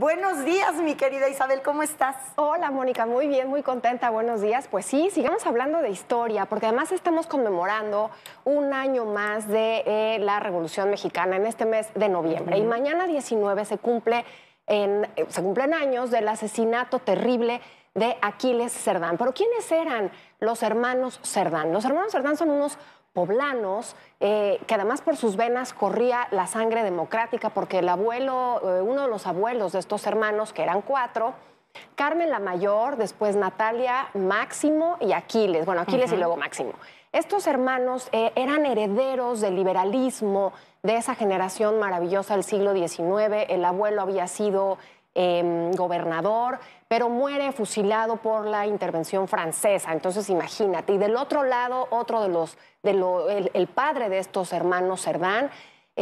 Buenos días, mi querida Isabel, ¿cómo estás? Hola, Mónica, muy bien, muy contenta, buenos días. Pues sí, sigamos hablando de historia, porque además estamos conmemorando un año más de eh, la Revolución Mexicana en este mes de noviembre. Y mañana 19 se, cumple en, eh, se cumplen años del asesinato terrible de Aquiles Cerdán. Pero ¿quiénes eran los hermanos Cerdán? Los hermanos Cerdán son unos poblanos, eh, que además por sus venas corría la sangre democrática, porque el abuelo, eh, uno de los abuelos de estos hermanos, que eran cuatro, Carmen la mayor, después Natalia, Máximo y Aquiles, bueno, Aquiles y luego Máximo. Estos hermanos eh, eran herederos del liberalismo, de esa generación maravillosa del siglo XIX, el abuelo había sido Em, gobernador, pero muere fusilado por la intervención francesa. Entonces imagínate. Y del otro lado, otro de los, el, el padre de estos hermanos Cerdán,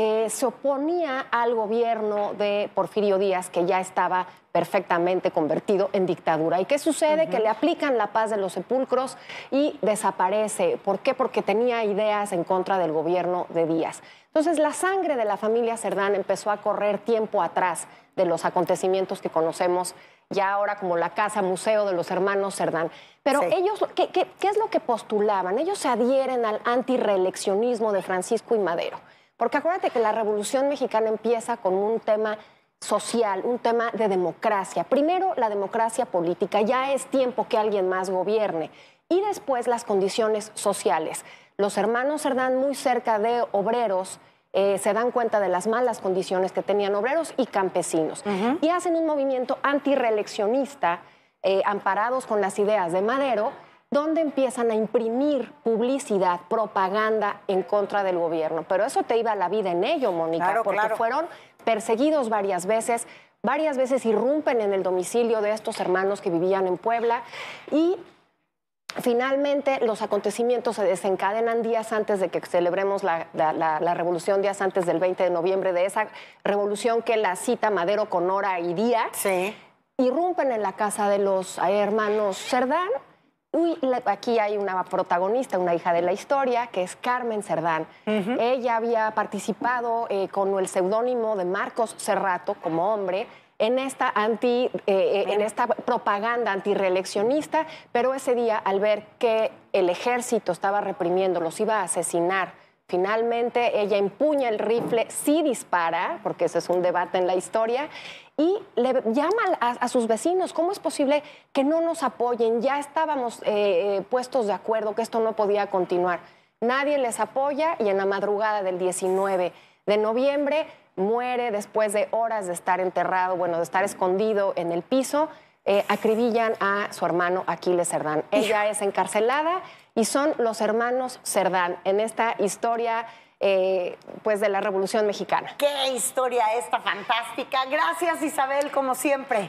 eh, se oponía al gobierno de Porfirio Díaz, que ya estaba perfectamente convertido en dictadura. ¿Y qué sucede? Que le aplican la paz de los sepulcros y desaparece. ¿Por qué? Porque tenía ideas en contra del gobierno de Díaz. Entonces, la sangre de la familia Cerdán empezó a correr tiempo atrás de los acontecimientos que conocemos ya ahora como la casa museo de los hermanos Cerdán. Pero ellos, ¿qué, es lo que postulaban? Ellos se adhieren al antireeleccionismo de Francisco y Madero. Porque acuérdate que la Revolución Mexicana empieza con un tema social, un tema de democracia. Primero, la democracia política. Ya es tiempo que alguien más gobierne. Y después, las condiciones sociales. Los hermanos Hernán, muy cerca de obreros, eh, se dan cuenta de las malas condiciones que tenían obreros y campesinos. Y hacen un movimiento antirreeleccionista eh, amparados con las ideas de Madero donde empiezan a imprimir publicidad, propaganda en contra del gobierno. Pero eso te iba la vida en ello, Mónica, porque fueron perseguidos varias veces, varias veces irrumpen en el domicilio de estos hermanos que vivían en Puebla y Finalmente, los acontecimientos se desencadenan días antes de que celebremos la, revolución, días antes del 20 de noviembre, de esa revolución que la cita Madero con hora y día. Sí. Irrumpen en la casa de los hermanos Cerdán aquí hay una protagonista, una hija de la historia, que es Carmen Cerdán. Ella había participado eh, con el seudónimo de Marcos Cerrato como hombre en esta, anti, eh, eh, en esta propaganda antirreeleccionista, pero ese día al ver que el ejército estaba reprimiendo, los iba a asesinar, Finalmente, ella empuña el rifle, sí dispara, porque ese es un debate en la historia, y le llama a, sus vecinos, ¿cómo es posible que no nos apoyen? Ya estábamos eh, eh, puestos de acuerdo que esto no podía continuar. Nadie les apoya y en la madrugada del 19 de noviembre muere después de horas de estar enterrado, bueno, de estar escondido en el piso. Eh, acribillan a su hermano Aquiles Cerdán. Ella es encarcelada y son los hermanos Cerdán en esta historia. Eh, pues de la Revolución Mexicana. Qué historia esta fantástica. Gracias Isabel, como siempre.